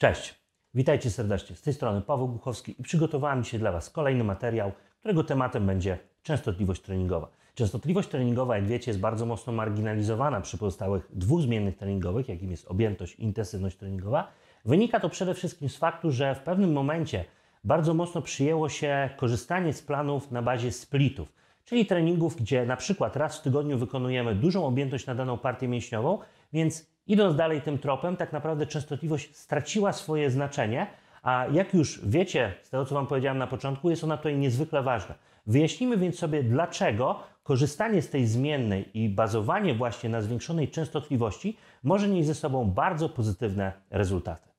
Cześć, witajcie serdecznie. Z tej strony Paweł Głuchowski i przygotowałem dzisiaj dla Was kolejny materiał, którego tematem będzie częstotliwość treningowa. Częstotliwość treningowa, jak wiecie, jest bardzo mocno marginalizowana przy pozostałych dwóch zmiennych treningowych, jakim jest objętość i intensywność treningowa. Wynika to przede wszystkim z faktu, że w pewnym momencie bardzo mocno przyjęło się korzystanie z planów na bazie splitów czyli treningów, gdzie na przykład raz w tygodniu wykonujemy dużą objętość na daną partię mięśniową, więc idąc dalej tym tropem, tak naprawdę częstotliwość straciła swoje znaczenie, a jak już wiecie z tego, co Wam powiedziałem na początku, jest ona tutaj niezwykle ważna. Wyjaśnimy więc sobie, dlaczego korzystanie z tej zmiennej i bazowanie właśnie na zwiększonej częstotliwości może mieć ze sobą bardzo pozytywne rezultaty.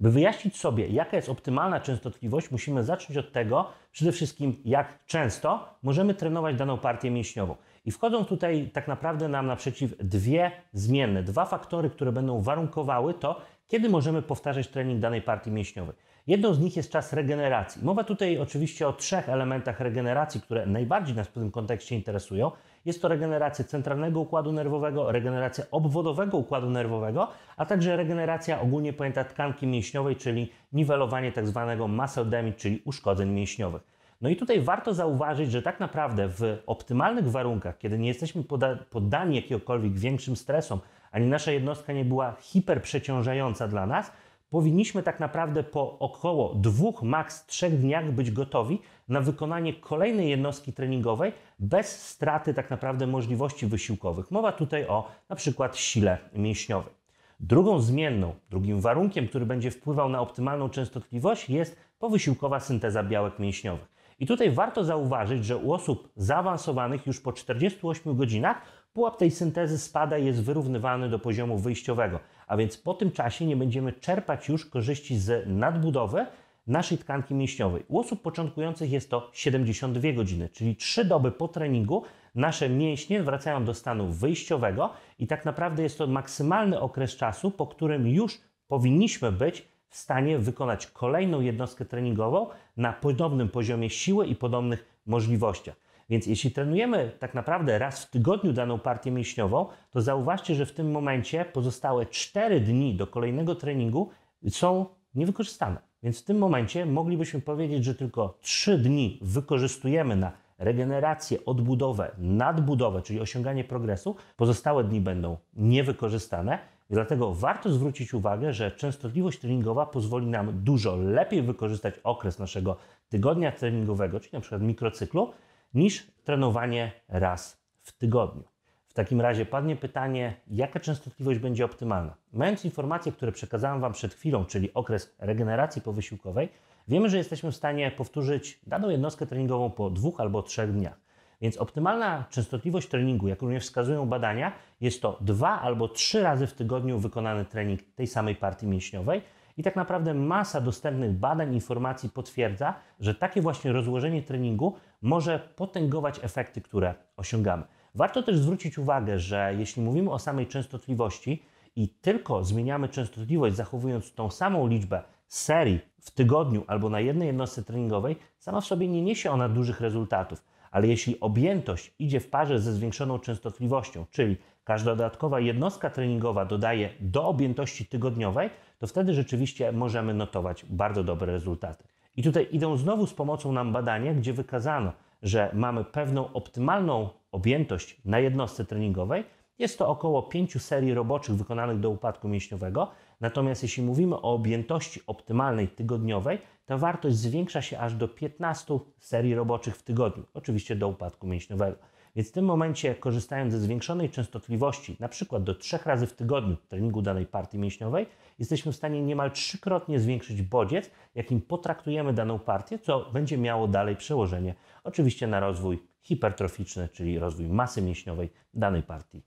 By wyjaśnić sobie, jaka jest optymalna częstotliwość, musimy zacząć od tego, przede wszystkim jak często możemy trenować daną partię mięśniową. I wchodzą tutaj tak naprawdę nam naprzeciw dwie zmienne, dwa faktory, które będą warunkowały to, kiedy możemy powtarzać trening danej partii mięśniowej. Jedną z nich jest czas regeneracji. Mowa tutaj oczywiście o trzech elementach regeneracji, które najbardziej nas w tym kontekście interesują, jest to regeneracja centralnego układu nerwowego, regeneracja obwodowego układu nerwowego, a także regeneracja ogólnie pojęta tkanki mięśniowej, czyli niwelowanie tzw. Tak muscle damage, czyli uszkodzeń mięśniowych. No i tutaj warto zauważyć, że tak naprawdę w optymalnych warunkach, kiedy nie jesteśmy poda- poddani jakiegokolwiek większym stresom, ani nasza jednostka nie była hiperprzeciążająca dla nas, powinniśmy tak naprawdę po około dwóch, maks trzech dniach być gotowi na wykonanie kolejnej jednostki treningowej bez straty tak naprawdę możliwości wysiłkowych. Mowa tutaj o na przykład sile mięśniowej. Drugą zmienną, drugim warunkiem, który będzie wpływał na optymalną częstotliwość jest powysiłkowa synteza białek mięśniowych. I tutaj warto zauważyć, że u osób zaawansowanych już po 48 godzinach Pułap tej syntezy spada i jest wyrównywany do poziomu wyjściowego, a więc po tym czasie nie będziemy czerpać już korzyści z nadbudowy naszej tkanki mięśniowej. U osób początkujących jest to 72 godziny, czyli 3 doby po treningu nasze mięśnie wracają do stanu wyjściowego i tak naprawdę jest to maksymalny okres czasu, po którym już powinniśmy być w stanie wykonać kolejną jednostkę treningową na podobnym poziomie siły i podobnych możliwościach. Więc jeśli trenujemy tak naprawdę raz w tygodniu daną partię mięśniową, to zauważcie, że w tym momencie pozostałe 4 dni do kolejnego treningu są niewykorzystane. Więc w tym momencie moglibyśmy powiedzieć, że tylko 3 dni wykorzystujemy na regenerację, odbudowę, nadbudowę, czyli osiąganie progresu, pozostałe dni będą niewykorzystane. Dlatego warto zwrócić uwagę, że częstotliwość treningowa pozwoli nam dużo lepiej wykorzystać okres naszego tygodnia treningowego, czyli na przykład mikrocyklu, niż trenowanie raz w tygodniu. W takim razie padnie pytanie, jaka częstotliwość będzie optymalna. Mając informacje, które przekazałem Wam przed chwilą, czyli okres regeneracji powysiłkowej, wiemy, że jesteśmy w stanie powtórzyć daną jednostkę treningową po dwóch albo trzech dniach. Więc optymalna częstotliwość treningu, jak również wskazują badania, jest to dwa albo trzy razy w tygodniu wykonany trening tej samej partii mięśniowej i tak naprawdę masa dostępnych badań, informacji potwierdza, że takie właśnie rozłożenie treningu może potęgować efekty, które osiągamy. Warto też zwrócić uwagę, że jeśli mówimy o samej częstotliwości i tylko zmieniamy częstotliwość, zachowując tą samą liczbę serii w tygodniu albo na jednej jednostce treningowej, sama w sobie nie niesie ona dużych rezultatów. Ale jeśli objętość idzie w parze ze zwiększoną częstotliwością, czyli każda dodatkowa jednostka treningowa dodaje do objętości tygodniowej, to wtedy rzeczywiście możemy notować bardzo dobre rezultaty. I tutaj idą znowu z pomocą nam badania, gdzie wykazano, że mamy pewną optymalną objętość na jednostce treningowej. Jest to około 5 serii roboczych wykonanych do upadku mięśniowego. Natomiast jeśli mówimy o objętości optymalnej tygodniowej, ta wartość zwiększa się aż do 15 serii roboczych w tygodniu, oczywiście do upadku mięśniowego. Więc w tym momencie, korzystając ze zwiększonej częstotliwości, na przykład do trzech razy w tygodniu treningu danej partii mięśniowej, jesteśmy w stanie niemal trzykrotnie zwiększyć bodziec, jakim potraktujemy daną partię, co będzie miało dalej przełożenie oczywiście na rozwój hipertroficzny, czyli rozwój masy mięśniowej danej partii.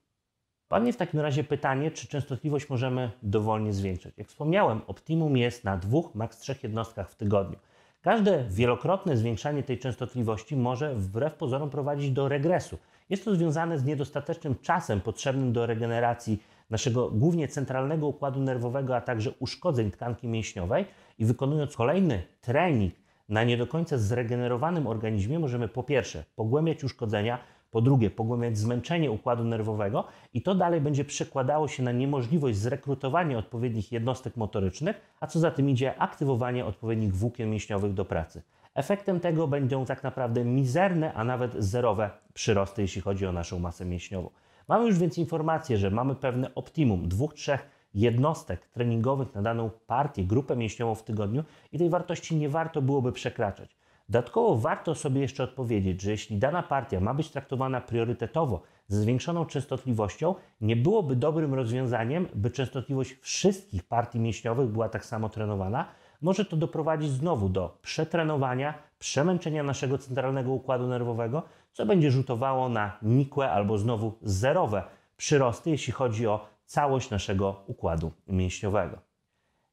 Padnie w takim razie pytanie, czy częstotliwość możemy dowolnie zwiększać? Jak wspomniałem, optimum jest na dwóch, maks trzech jednostkach w tygodniu. Każde wielokrotne zwiększanie tej częstotliwości może wbrew pozorom prowadzić do regresu. Jest to związane z niedostatecznym czasem potrzebnym do regeneracji naszego głównie centralnego układu nerwowego, a także uszkodzeń tkanki mięśniowej i wykonując kolejny trening na nie do końca zregenerowanym organizmie możemy po pierwsze pogłębiać uszkodzenia, po drugie pogłębiać zmęczenie układu nerwowego i to dalej będzie przekładało się na niemożliwość zrekrutowania odpowiednich jednostek motorycznych, a co za tym idzie aktywowanie odpowiednich włókien mięśniowych do pracy. Efektem tego będą tak naprawdę mizerne, a nawet zerowe przyrosty, jeśli chodzi o naszą masę mięśniową. Mamy już więc informację, że mamy pewne optimum dwóch, trzech jednostek treningowych na daną partię, grupę mięśniową w tygodniu i tej wartości nie warto byłoby przekraczać. Dodatkowo warto sobie jeszcze odpowiedzieć, że jeśli dana partia ma być traktowana priorytetowo, ze zwiększoną częstotliwością, nie byłoby dobrym rozwiązaniem, by częstotliwość wszystkich partii mięśniowych była tak samo trenowana. Może to doprowadzić znowu do przetrenowania, przemęczenia naszego centralnego układu nerwowego, co będzie rzutowało na nikłe albo znowu zerowe przyrosty, jeśli chodzi o całość naszego układu mięśniowego.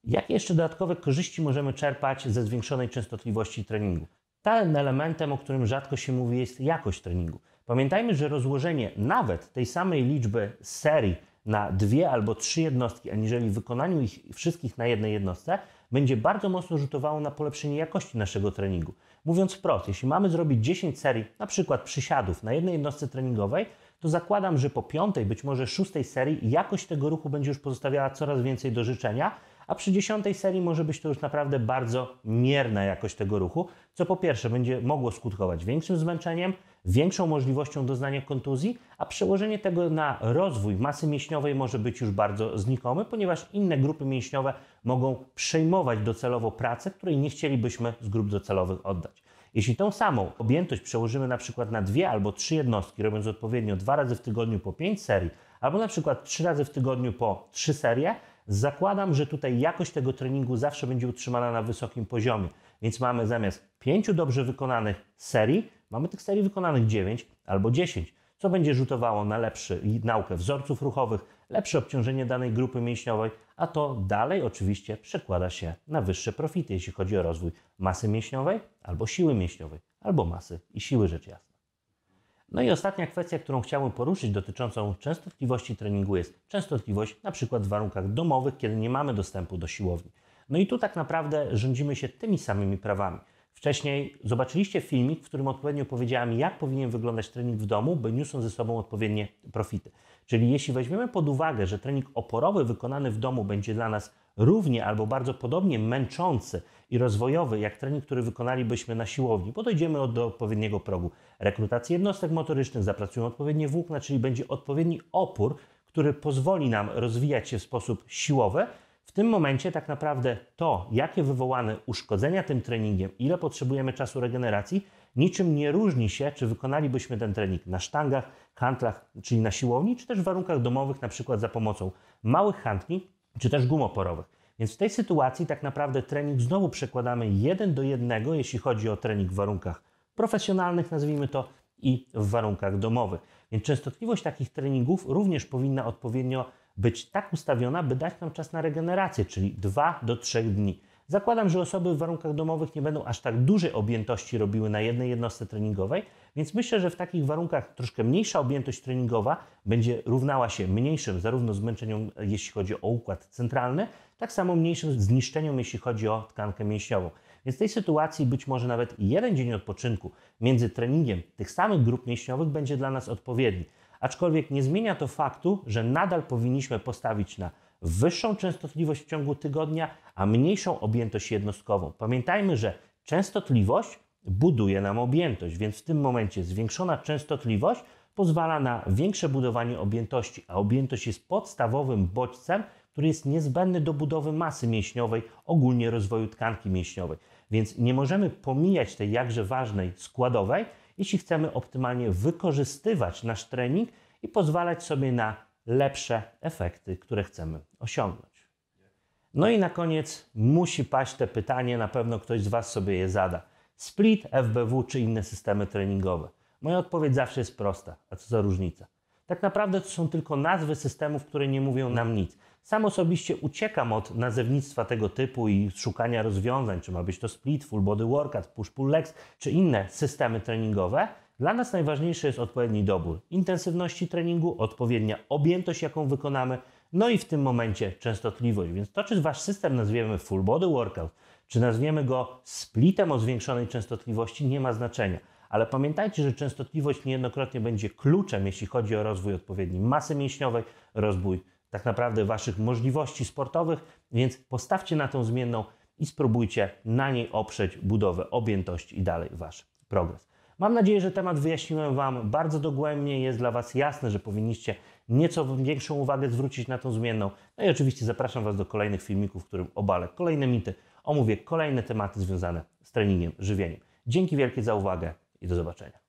Jakie jeszcze dodatkowe korzyści możemy czerpać ze zwiększonej częstotliwości treningu? Takim elementem, o którym rzadko się mówi, jest jakość treningu. Pamiętajmy, że rozłożenie nawet tej samej liczby serii na dwie albo trzy jednostki, aniżeli wykonaniu ich wszystkich na jednej jednostce, będzie bardzo mocno rzutowało na polepszenie jakości naszego treningu. Mówiąc wprost, jeśli mamy zrobić 10 serii, na przykład przysiadów na jednej jednostce treningowej, to zakładam, że po piątej, być może szóstej serii jakość tego ruchu będzie już pozostawiała coraz więcej do życzenia a przy dziesiątej serii może być to już naprawdę bardzo mierna jakość tego ruchu, co po pierwsze będzie mogło skutkować większym zmęczeniem, większą możliwością doznania kontuzji, a przełożenie tego na rozwój masy mięśniowej może być już bardzo znikome, ponieważ inne grupy mięśniowe mogą przejmować docelowo pracę, której nie chcielibyśmy z grup docelowych oddać. Jeśli tą samą objętość przełożymy na przykład na dwie albo trzy jednostki, robiąc odpowiednio dwa razy w tygodniu po pięć serii, albo na przykład trzy razy w tygodniu po trzy serie, Zakładam, że tutaj jakość tego treningu zawsze będzie utrzymana na wysokim poziomie, więc mamy zamiast 5 dobrze wykonanych serii, mamy tych serii wykonanych 9 albo 10, co będzie rzutowało na lepszą naukę wzorców ruchowych, lepsze obciążenie danej grupy mięśniowej, a to dalej oczywiście przekłada się na wyższe profity, jeśli chodzi o rozwój masy mięśniowej albo siły mięśniowej, albo masy i siły rzecz jasna. No i ostatnia kwestia, którą chciałbym poruszyć dotyczącą częstotliwości treningu jest częstotliwość na przykład w warunkach domowych, kiedy nie mamy dostępu do siłowni. No i tu tak naprawdę rządzimy się tymi samymi prawami. Wcześniej zobaczyliście filmik, w którym odpowiednio powiedziałem, jak powinien wyglądać trening w domu, by niósł ze sobą odpowiednie profity. Czyli jeśli weźmiemy pod uwagę, że trening oporowy wykonany w domu będzie dla nas równie albo bardzo podobnie męczący i rozwojowy jak trening, który wykonalibyśmy na siłowni. Podejdziemy do odpowiedniego progu rekrutacji jednostek motorycznych, zapracują odpowiednie włókna, czyli będzie odpowiedni opór, który pozwoli nam rozwijać się w sposób siłowy. W tym momencie tak naprawdę to, jakie wywołane uszkodzenia tym treningiem, ile potrzebujemy czasu regeneracji, niczym nie różni się, czy wykonalibyśmy ten trening na sztangach, hantlach, czyli na siłowni, czy też w warunkach domowych, na przykład za pomocą małych hantli, czy też gumoporowych. Więc w tej sytuacji tak naprawdę trening znowu przekładamy jeden do jednego, jeśli chodzi o trening w warunkach profesjonalnych, nazwijmy to, i w warunkach domowych. Więc częstotliwość takich treningów również powinna odpowiednio być tak ustawiona, by dać nam czas na regenerację, czyli 2 do 3 dni. Zakładam, że osoby w warunkach domowych nie będą aż tak dużej objętości robiły na jednej jednostce treningowej, więc myślę, że w takich warunkach troszkę mniejsza objętość treningowa będzie równała się mniejszym zarówno zmęczeniom, jeśli chodzi o układ centralny, tak samo mniejszym zniszczeniom, jeśli chodzi o tkankę mięśniową. Więc w tej sytuacji być może nawet jeden dzień odpoczynku między treningiem tych samych grup mięśniowych będzie dla nas odpowiedni. Aczkolwiek nie zmienia to faktu, że nadal powinniśmy postawić na wyższą częstotliwość w ciągu tygodnia, a mniejszą objętość jednostkową. Pamiętajmy, że częstotliwość buduje nam objętość, więc w tym momencie zwiększona częstotliwość pozwala na większe budowanie objętości, a objętość jest podstawowym bodźcem, który jest niezbędny do budowy masy mięśniowej, ogólnie rozwoju tkanki mięśniowej. Więc nie możemy pomijać tej jakże ważnej składowej, jeśli chcemy optymalnie wykorzystywać nasz trening i pozwalać sobie na lepsze efekty, które chcemy osiągnąć. No i na koniec musi paść te pytanie, na pewno ktoś z Was sobie je zada. Split, FBW czy inne systemy treningowe? Moja odpowiedź zawsze jest prosta, a co za różnica? Tak naprawdę to są tylko nazwy systemów, które nie mówią nam nic. Sam osobiście uciekam od nazewnictwa tego typu i szukania rozwiązań, czy ma być to split, full body workout, push-pull legs, czy inne systemy treningowe, dla nas najważniejszy jest odpowiedni dobór intensywności treningu, odpowiednia objętość, jaką wykonamy, no i w tym momencie częstotliwość. Więc to, czy wasz system nazwiemy full body workout, czy nazwiemy go splitem o zwiększonej częstotliwości, nie ma znaczenia. Ale pamiętajcie, że częstotliwość niejednokrotnie będzie kluczem, jeśli chodzi o rozwój odpowiedniej masy mięśniowej, rozwój tak naprawdę waszych możliwości sportowych, więc postawcie na tą zmienną i spróbujcie na niej oprzeć budowę objętości i dalej wasz progres. Mam nadzieję, że temat wyjaśniłem Wam bardzo dogłębnie. Jest dla Was jasne, że powinniście nieco większą uwagę zwrócić na tą zmienną. No i oczywiście zapraszam Was do kolejnych filmików, w którym obalę kolejne mity, omówię kolejne tematy związane z treningiem, żywieniem. Dzięki wielkie za uwagę i do zobaczenia.